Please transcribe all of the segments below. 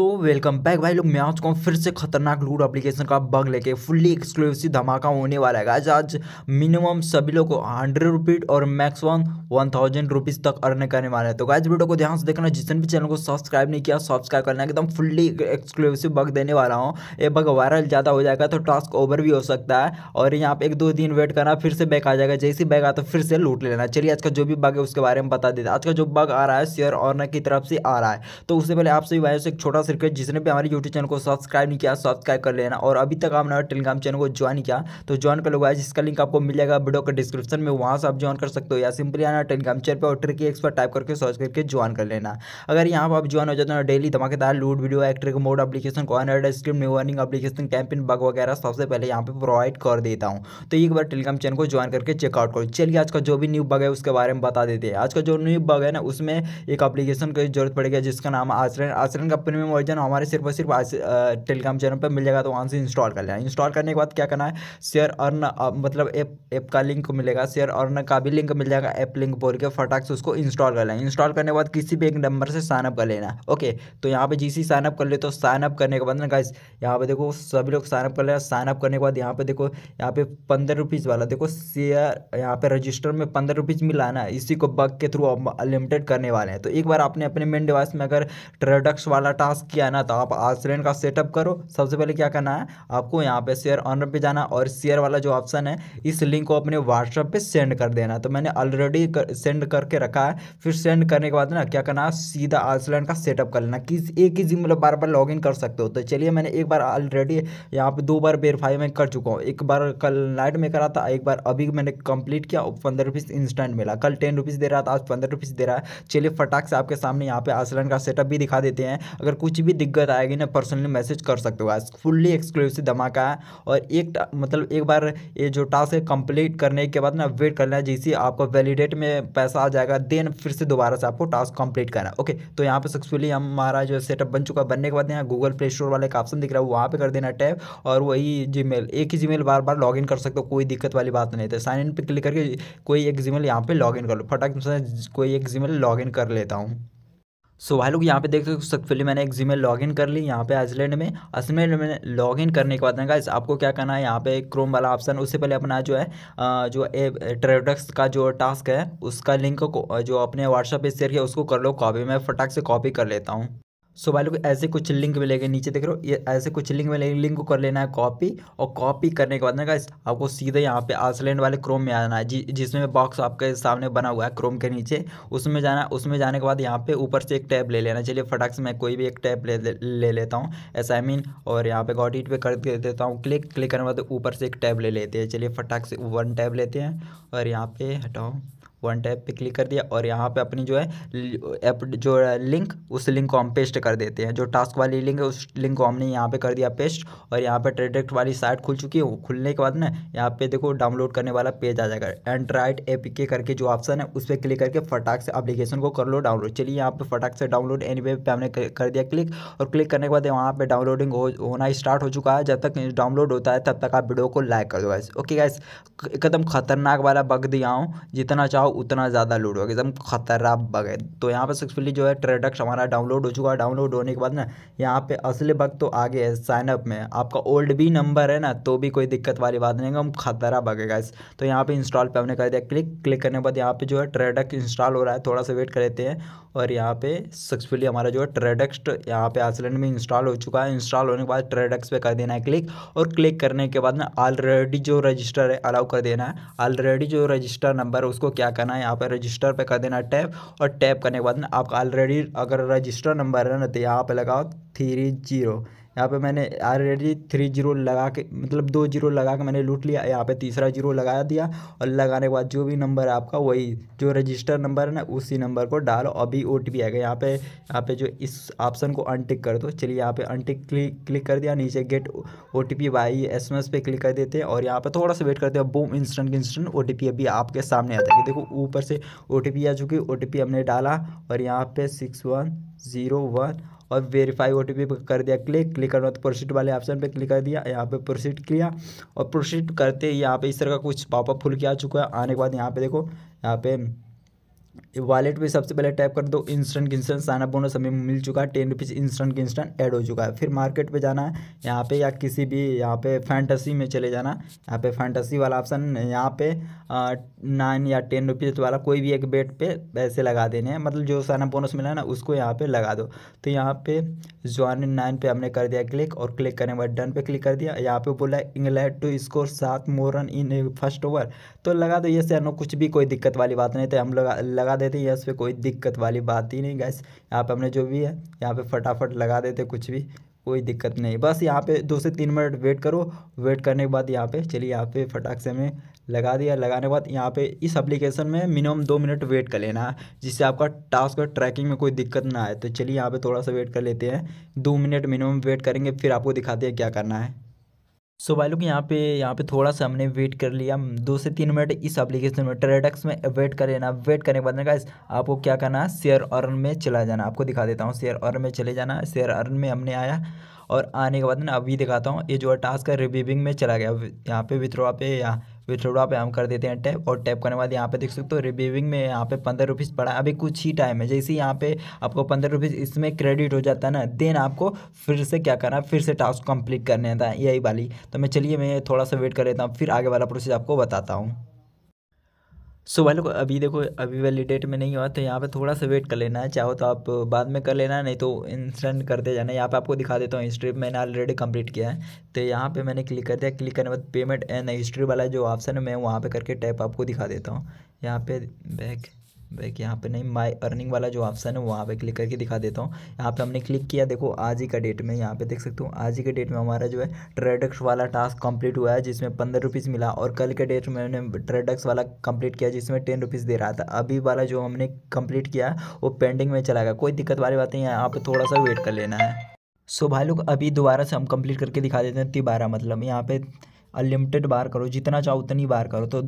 so welcome back भाई लोग मैं आज कौन फिर से खतरनाक लूट एप्लीकेशन का बग लेके फुल्ली एक्सक्लूसिव धमाका होने वाला है आज आज मिनिमम सभी लोग को हंड्रेड रुपीज और max one one thousand rupees तक अर्न करने वाला है तो गाइज वीडियो को ध्यान से देखना जिसने भी चैनल को सब्सक्राइब नहीं किया सब्सक्राइब करना एकदम फुल्ली एक्सक्लूसिव बग देने वाला हूँ ये बग वायरल ज़्यादा हो जाएगा तो टास्क ओवर भी हो सकता है और यहाँ पर एक दो दिन वेट करना फिर से बैक आ जाएगा जैसे बैक आता फिर से लूट लेना चलिए आज का जो भी बग है उसके बारे में बता देता आज का जो बग आ रहा है शेयर ऑनर की तरफ से आ रहा है तो उससे पहले आप सभी वायरस से एक छोटा सा आपसे रिक्वेस्ट जिसने भी हमारे यूट्यूब चैनल को सब्सक्राइब नहीं किया सब्सक्राइब कर लेना और अभी तक आपने टेलीग्राम चैनल को ज्वाइन किया तो ज्वाइन कर लो गाइस जिसका लिंक आपको मिल जाएगा वीडियो के डिस्क्रिप्शन में वहाँ से आप ज्वाइन कर सकते हो या सिंपली आना टेलीग्राम चैनल पर और ट्रिकी एक्सपर्ट टाइप करके सर्च करके ज्वाइन कर लेना अगर यहाँ पर आप ज्वाइन हो जाते हो डेली धमाकेदार लूट वीडियो एक्ट्रिक mode application corner screen new earning application campaign bug वगैरह सबसे पहले यहाँ पर प्रोवाइड कर देता हूँ तो एक बार टेलीग्राम चैनल को ज्वाइन करके चेकआउट करो चलिए आज का जो भी न्यू बग है उसके बारे में बता देते हैं आज का जो न्यू बग है ना उसमें एक अप्लीकेशन की जरूरत पड़ेगी जिसका नाम आचरण आचरण का प्रीमियम टेलीग्राम वर्जन हमारे सिर्फ और सिर्फ टेलीग्राम चैनल पर मिल जाएगा तो वहाँ से इंस्टॉल कर लेना इंस्टॉल करने के बाद क्या करना है शेयर अर्न मतलब ऐप ऐप का लिंक मिलेगा शेयर अर्न का भी लिंक मिल जाएगा ऐप लिंक बोल के फटाक से उसको इंस्टॉल कर लेना इंस्टॉल करने के बाद किसी भी एक नंबर से साइनअप कर लेना ओके तो यहाँ पर जिस सी साइनअप कर ले तो साइनअप करने के बाद ना गाइस यहाँ पे देखो सभी लोग साइनअप कर लेना साइनअप करने के बाद यहाँ पे देखो यहाँ पे पंद्रह रुपीज़ वाला देखो शेयर यहाँ पे रजिस्टर में पंद्रह रुपीज़ मिला ना इसी को बग के थ्रू अनलिमिटेड करने वाले हैं तो एक बार आपने अपने मेन डिवाइस में अगर ट्रेडक्स वाला टास्क पास किया है ना तो आप आसरेन का सेटअप करो सबसे पहले क्या करना है आपको यहाँ पे शेयर ऑनर पे जाना और शेयर वाला जो ऑप्शन है इस लिंक को अपने व्हाट्सएप पे सेंड कर देना तो मैंने ऑलरेडी कर, सेंड करके रखा है फिर सेंड करने के बाद ना क्या करना है सीधा आसलैंड का सेटअप कर लेना किस एक ही जिम मतलब बार बार लॉग कर सकते हो तो चलिए मैंने एक बार ऑलरेडी यहाँ पर दो बार वेरीफाई में कर चुका हूँ एक बार कल नाइट में करा था एक बार अभी मैंने कंप्लीट किया पंद्रह इंस्टेंट मिला कल टेन रुपीज़ दे रहा था आज पंद्रह दे रहा है चलिए फटाक से आपके सामने यहाँ पे आसलैंड का सेटअप भी दिखा देते हैं अगर कुछ कुछ भी दिक्कत आएगी ना पर्सनली मैसेज कर सकते हो आज फुल्ली एक्सक्लूसिव धमाका है और एक मतलब एक बार ये जो टास्क है कंप्लीट करने के बाद ना वेट करना है जैसे आपको वैलिडेट में पैसा आ जाएगा देन फिर से दोबारा से आपको टास्क कंप्लीट करना है ओके तो यहाँ पर सक्सेसफुली हमारा जो सेटअप बन चुका बनने के बाद यहाँ गूगल प्ले स्टोर वाला एक ऑप्शन दिख रहा है वहाँ पर कर देना टैप और वही जी एक ही जी बार बार लॉग कर सकते हो कोई दिक्कत वाली बात नहीं है साइन इन पर क्लिक करके कोई एक जी मेल यहाँ पर लॉग कर लो फटाक से कोई एक जी मेल कर लेता हूँ सो भाई लोग यहाँ पे देख सकते पहले मैंने एक जीमेल लॉगिन कर ली यहाँ पे आइसलैंड में आइसलैंड में लॉगिन करने के बाद ना गाइस आपको क्या करना है यहाँ पे क्रोम वाला ऑप्शन उससे पहले अपना जो है जो ट्रेडक्स का जो टास्क है उसका लिंक को जो अपने व्हाट्सएप पे शेयर किया उसको कर लो कॉपी मैं फटाक से कॉपी कर लेता हूँ सो भाई लोग ऐसे कुछ लिंक मिलेगा नीचे देख रहे हो ये ऐसे कुछ लिंक मिलेगा लिंक को कर लेना है कॉपी और कॉपी करने के बाद ना गाइस आपको सीधे यहाँ पे आसलैंड वाले क्रोम में आना है जि, जिसमें बॉक्स आपके सामने बना हुआ है क्रोम के नीचे उसमें जाना उसमें जाने के बाद यहाँ पे ऊपर से एक टैब ले लेना चलिए फटाक से मैं कोई भी एक टैब ले, ले, ले लेता हूँ एस आई मीन और यहाँ पे गॉड इट पर कर देता हूँ क्लिक क्लिक करने के बाद ऊपर से एक टैब ले लेते हैं चलिए फटाक से वन टैब लेते हैं और यहाँ पे हटाओ वन टैप पे क्लिक कर दिया और यहाँ पे अपनी जो है एप जो लिंक उस लिंक को हम पेस्ट कर देते हैं जो टास्क वाली लिंक है उस लिंक को हमने यहाँ पे कर दिया पेस्ट और यहाँ पे ट्रेडेक्ट वाली साइट खुल चुकी है वो खुलने के बाद ना यहाँ पे देखो डाउनलोड करने वाला पेज आ जाएगा एंड्राइड ए करके जो ऑप्शन है उस पर क्लिक करके फटाक से अप्लीकेशन को कर लो डाउनलोड चलिए यहाँ पर फटाक से डाउनलोड एनी वे हमने कर दिया क्लिक और क्लिक करने के बाद वहाँ पर डाउनलोडिंग होना स्टार्ट हो चुका है जब तक डाउनलोड होता है तब तक आप वीडियो को लाइक कर दो गैस ओके गैस एकदम खतरनाक वाला बग दिया हूँ जितना चाहो उतना ज़्यादा लोड होगा एकदम खतरा बग है तो यहाँ पर सक्सेसफुली जो है ट्रेडक्स हमारा डाउनलोड हो चुका है डाउनलोड होने के बाद ना यहाँ पे असली बग तो आगे है साइनअप में आपका ओल्ड भी नंबर है ना तो भी कोई दिक्कत वाली बात नहीं है हम खतरा बगेगा इस तो यहाँ पर इंस्टॉल पर हमने कर दिया क्लिक क्लिक करने के बाद यहाँ पर जो है ट्रेडक्स इंस्टॉल हो रहा है थोड़ा सा वेट कर लेते हैं और यहाँ पे सक्सेसफुली हमारा जो है ट्रेडेक्स्ट यहाँ पे आसलैंड में इंस्टॉल हो चुका है इंस्टॉल होने के बाद ट्रेडक्स पे कर देना है क्लिक और क्लिक करने के बाद में ऑलरेडी जो रजिस्टर है अलाउ कर देना है ऑलरेडी जो रजिस्टर नंबर है उसको क्या करना है यहाँ पर रजिस्टर पर कर देना है टैप और टैप करने के बाद में आपका ऑलरेडी अगर रजिस्टर नंबर है ना तो यहाँ पर लगाओ थ्री जीरो यहाँ पे मैंने ऑलरेडी थ्री जीरो लगा के मतलब दो जीरो लगा के मैंने लूट लिया यहाँ पे तीसरा जीरो लगा दिया और लगाने के बाद जो भी नंबर है आपका वही जो रजिस्टर नंबर है ना उसी नंबर को डालो अभी ओ टी पी आएगा यहाँ पे यहाँ पे जो इस ऑप्शन को अनटिक कर दो चलिए यहाँ पे अनटिक क्लिक क्लिक कर दिया नीचे get O T P Y S M S पे क्लिक कर देते हैं और यहाँ पे थोड़ा सा वेट करते हैं boom instant instant O T P अभी आपके सामने आता है देखो ऊपर से ओ टी पी आ चुकी ओ टी पी हमने डाला और यहाँ पे सिक्स वन ज़ीरो वन और वेरीफाई ओ कर दिया क्लिक क्लिक करना तो प्रोसीड वाले ऑप्शन पर क्लिक कर दिया यहाँ पर प्रोसीड किया और प्रोसीड करते ही यहाँ पर इस तरह का कुछ पॉपअप फुल किया आ चुका है आने के बाद यहाँ पर देखो यहाँ पे वॉलेट पे सबसे पहले टैप कर दो इंस्टेंट इंस्टेंट साना बोनस हमें मिल चुका है ten rupees instant instant add हो चुका है फिर मार्केट पे जाना है यहाँ पे या किसी भी यहाँ पे फैंटेसी में चले जाना यहाँ पे फैंटेसी वाला ऑप्शन यहाँ पे नाइन या टेन रुपीज़ वाला कोई भी एक बेट पे पैसे लगा देने हैं मतलब जो साना बोनस मिला ना उसको यहाँ पर लगा दो तो यहाँ पर जॉन नाइन पर हमने कर दिया क्लिक और क्लिक करने के बाद डन पे क्लिक कर दिया यहाँ पर बोला इंग्लैंड टू स्कोर सात more run in first over तो लगा दो ये से कुछ भी कोई दिक्कत वाली बात नहीं तो हम लगा देते यस पे कोई दिक्कत वाली बात ही नहीं गैस यहाँ पे हमने जो भी है यहाँ पे फटाफट लगा देते कुछ भी कोई दिक्कत नहीं बस यहाँ पे दो से तीन मिनट वेट करो वेट करने के बाद यहाँ पे चलिए यहाँ पे फटाक से हमें लगा दिया लगाने के बाद यहाँ पे इस एप्लीकेशन में मिनिमम दो मिनट वेट कर लेना है जिससे आपका टास्क और ट्रैकिंग में कोई दिक्कत ना आए तो चलिए यहाँ पे थोड़ा सा वेट कर लेते हैं दो मिनट मिनिमम वेट करेंगे फिर आपको दिखाते हैं क्या करना है सो भाई लोग यहाँ पे यहाँ पे थोड़ा सा हमने वेट कर लिया दो से तीन मिनट इस एप्लीकेशन में ट्रेडक्स में वेट कर लेना वेट करने के बाद का आपको क्या करना है शेयर अर्न में चला जाना आपको दिखा देता हूँ शेयर अर्न में चले जाना शेयर अर्न में हमने आया और आने के बाद ना अभी दिखाता हूँ ये जो है टास्क है रिव्यूविंग में चला गया यहाँ पे विथ्रो पे यहाँ विथड्रॉ पे हम कर देते हैं टैप और टैप करने के बाद यहाँ पे देख सकते हो रिव्यूविंग में यहाँ पे पंद्रह रुपीज़ पड़ा अभी कुछ ही टाइम है जैसे यहाँ पे आपको पंद्रह रुपीज़ इसमें क्रेडिट हो जाता है ना देन आपको फिर से क्या करना फिर से टास्क कंप्लीट करने था यही वाली तो मैं चलिए मैं थोड़ा सा वेट कर लेता हूँ फिर आगे वाला प्रोसेस आपको बताता हूँ सो वाले को अभी देखो अभी वाली डेट में नहीं हुआ तो यहाँ पे थोड़ा सा वेट कर लेना है चाहो तो आप बाद में कर लेना नहीं तो इंस्टेंट करते जाना यहाँ पे आपको दिखा देता हूँ हिस्ट्री मैंने ऑलरेडी कंप्लीट किया है तो यहाँ पे मैंने क्लिक कर दिया क्लिक करने के बाद पेमेंट एंड हिस्ट्री वाला जो ऑप्शन है मैं वहाँ पर करके टैप आपको दिखा देता हूँ यहाँ पे बैक बैक यहाँ पे नहीं माय अर्निंग वाला जो ऑप्शन है वहाँ पे क्लिक करके दिखा देता हूँ यहाँ पे हमने क्लिक किया देखो आज ही का डेट में यहाँ पे देख सकते हो आज ही के डेट में हमारा जो है ट्रेडक्स वाला टास्क कंप्लीट हुआ है जिसमें पंद्रह रुपीज़ मिला और कल के डेट में हमने ट्रेडक्स वाला कंप्लीट किया जिसमें टेन रुपीज़ दे रहा था अभी वाला जो हमने कंप्लीट किया वो पेंडिंग में चला गया कोई दिक्कत वाली बात नहीं है यहाँ पर थोड़ा सा वेट कर लेना है सो भाई लोग अभी दोबारा से हम कंप्लीट करके दिखा देते हैं तिबारा मतलब यहाँ पे अनलिमिटेड बार करो जितना चाहो उतनी बार करो तो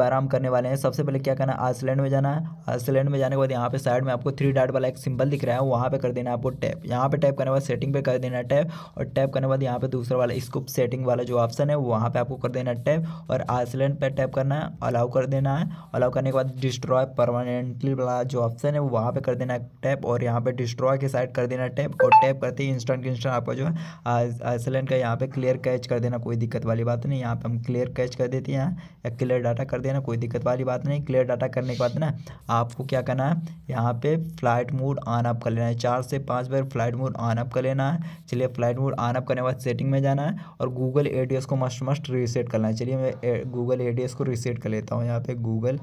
आराम करने वाले हैं सबसे पहले क्या करना है आइसलैंड में जाना है आइसलैंड में जाने के बाद यहाँ पे साइड में आपको थ्री डाट वाला एक सिंबल दिख रहा है वहाँ पे कर देना है आपको टैप यहाँ पे टैप करने के बाद सेटिंग पे कर देना है टैप और टैप करने के बाद यहाँ पे दूसरा वाला स्कूप सेटिंग वाला जो ऑप्शन है वहाँ पर आपको कर देना है टैप और आइसलैंड पर टैप करना है अलाउ कर देना है अलाउ करने के बाद डिस्ट्रॉय परमानेंटली वाला जो ऑप्शन है वहाँ पर कर देना है टैप और यहाँ पर डिस्ट्रॉय के साइड कर देना है टैप और टैप करते ही इंस्टेंट इंस्टेंट आपका जो है आइसलैंड का यहाँ पर क्लियर कैच कर देना कोई दिक्कत वाली बात नहीं यहाँ पर हम क्लियर कैच कर देते हैं या क्लियर डाटा डाटा कर देना कोई दिक्कत वाली बात नहीं क्लियर डाटा करने के बाद ना आपको क्या करना है यहाँ पे फ्लाइट मोड ऑन अप कर लेना है चार से पांच बार फ्लाइट मोड ऑन अप कर लेना है चलिए फ्लाइट मोड ऑन अप करने के बाद सेटिंग में जाना है और गूगल ए को मस्ट मस्ट रीसेट करना है चलिए मैं गूगल ए को रीसेट कर लेता हूँ यहाँ पर गूगल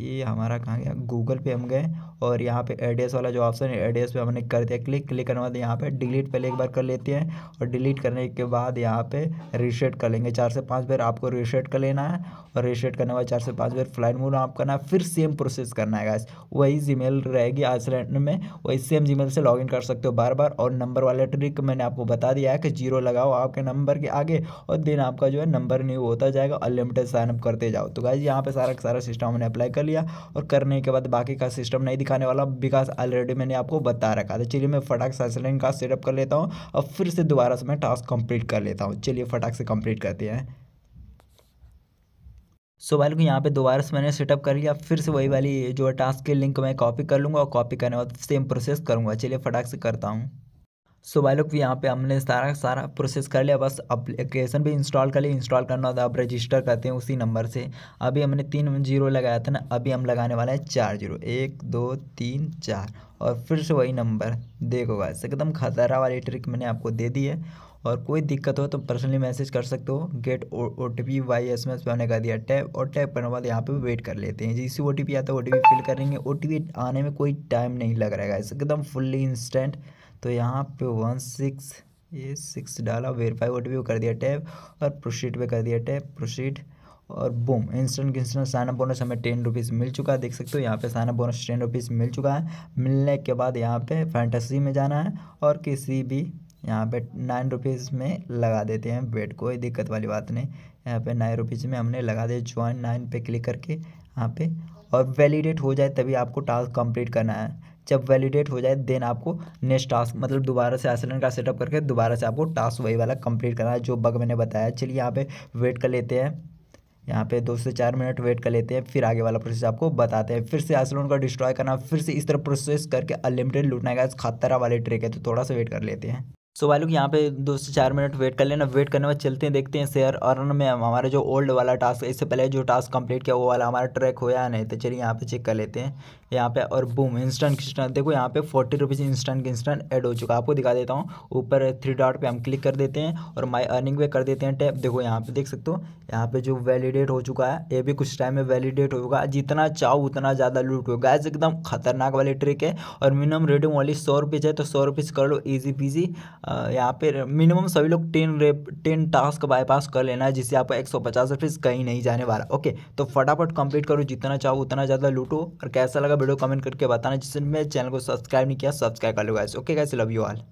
ये हमारा कहाँ गया गूगल पे हम गए और यहाँ पे एड्रेस वाला जो ऑप्शन है एड्रेस पे हमने कर दिया क्लिक क्लिक करने के बाद यहाँ पे डिलीट पहले एक बार कर लेते हैं और डिलीट करने के बाद यहाँ पे रीसेट कर लेंगे चार से पाँच बार आपको रीसेट कर लेना है और रीसेट करने के बाद चार से पाँच बार फ्लाइट मोड ऑफ करना है फिर सेम प्रोसेस करना है वही जी रहेगी आइसलैंड में वही सेम जी से लॉग कर सकते हो बार बार और नंबर वाला ट्रिक मैंने आपको बता दिया है कि जीरो लगाओ आपके नंबर के आगे और दिन आपका जो है नंबर न्यू होता जाएगा अनलिमिटेड साइनअप करते जाओ तो गाइज यहाँ पे सारा सारा सिस्टम हमने अप्लाई कर लिया और करने के बाद बाकी का सिस्टम नहीं दिखा दिखाने वाला बिकॉज ऑलरेडी मैंने आपको बता रखा था चलिए मैं फटाक से का सेटअप कर लेता हूँ और फिर से दोबारा से मैं टास्क कंप्लीट कर लेता हूँ चलिए फटाक से कंप्लीट करते हैं सो वाले को यहाँ पे दोबारा से मैंने सेटअप कर लिया फिर से वही वाली जो टास्क के लिंक मैं कॉपी कर लूँगा और कॉपी करने के बाद सेम प्रोसेस करूँगा चलिए फटाक से करता हूँ सो भाई लोग यहाँ पे हमने सारा सारा प्रोसेस कर लिया बस अप्लीकेशन भी इंस्टॉल कर लिया इंस्टॉल करना है अब रजिस्टर करते हैं उसी नंबर से अभी हमने तीन जीरो लगाया था ना अभी हम लगाने वाले हैं चार जीरो एक दो तीन चार और फिर से वही नंबर देखो वैसे एकदम खतरा वाली ट्रिक मैंने आपको दे दी है और कोई दिक्कत हो तो पर्सनली मैसेज कर सकते हो get O T P Y S M S पे हमने कर दिया टैप और टैप करने के बाद यहाँ पे वेट कर लेते हैं जैसे ओ टी पी आता है ओ टी पी फिल करेंगे ओ टी पी आने में कोई टाइम नहीं लग रहा है एकदम फुल्ली इंस्टेंट तो यहाँ पे वन सिक्स ये सिक्स डाला वेरीफाई ओ कर दिया टैप और प्रोसीड पे कर दिया टैप प्रोसीड और boom instant instant signup bonus हमें टेन रुपीज़ मिल चुका है देख सकते हो यहाँ पे साइनअप बोनस टेन रुपीज़ मिल चुका है मिलने के बाद यहाँ पे फैंटेसी में जाना है और किसी भी यहाँ पे नाइन रुपीज़ में लगा देते हैं बेट कोई दिक्कत वाली बात नहीं यहाँ पे नाइन रुपीज़ में हमने लगा दिया ज्वाइन नाइन पे क्लिक करके यहाँ पे और वैलिडेट हो जाए तभी आपको टास्क कंप्लीट करना है जब वैलिडेट हो जाए देन आपको नेक्स्ट टास्क मतलब दोबारा से आइसलैंड का सेटअप करके दोबारा से आपको टास्क वही वाला कंप्लीट करना है जो बग मैंने बताया चलिए यहाँ पे वेट कर लेते हैं यहाँ पे दो से चार मिनट वेट कर लेते हैं फिर आगे वाला प्रोसेस आपको बताते हैं फिर से आइसलैंड का डिस्ट्रॉय करना फिर से इस तरह प्रोसेस करके अनलिमिटेड लूटना का खतरा वाले ट्रिक है तो थोड़ा सा वेट कर लेते हैं सो भाई लोग यहाँ पे दो से चार मिनट वेट कर लेना वेट करने में चलते हैं देखते हैं शेयर अर्न में हमारा जो ओल्ड वाला टास्क है इससे पहले जो टास्क कंप्लीट किया वो वाला हमारा ट्रैक हो या नहीं तो चलिए यहाँ पे चेक कर लेते हैं यहाँ पे और बूम इंस्टेंट इंस्टेंट देखो यहाँ पे forty rupees instant instant add हो चुका आपको दिखा देता हूँ ऊपर थ्री डॉट पे हम क्लिक कर देते हैं और माय अर्निंग पे कर देते हैं टैप देखो यहाँ पे देख सकते हो यहाँ पे जो वैलिडेट हो चुका है ये भी कुछ टाइम में वैलिडेट होगा जितना चाहो उतना ज़्यादा लूट होगा एज एकदम खतरनाक वाली ट्रिक है और मिनिमम रेटिंग वाली सौ रुपीज़ है तो सौ रुपीज़ कर लो ईजी पीजी यहाँ पे मिनिमम सभी लोग टेन रेप टेन टास्क बाईपास कर लेना है जिससे आपको एक सौ पचास रुपीज़ कहीं नहीं जाने वाला ओके तो फटाफट कंप्लीट करो जितना चाहो उतना ज़्यादा लूटो और कैसा लगा वीडियो कमेंट करके बताना जिसने मेरे चैनल को सब्सक्राइब नहीं किया सब्सक्राइब कर लो guys okay guys love you all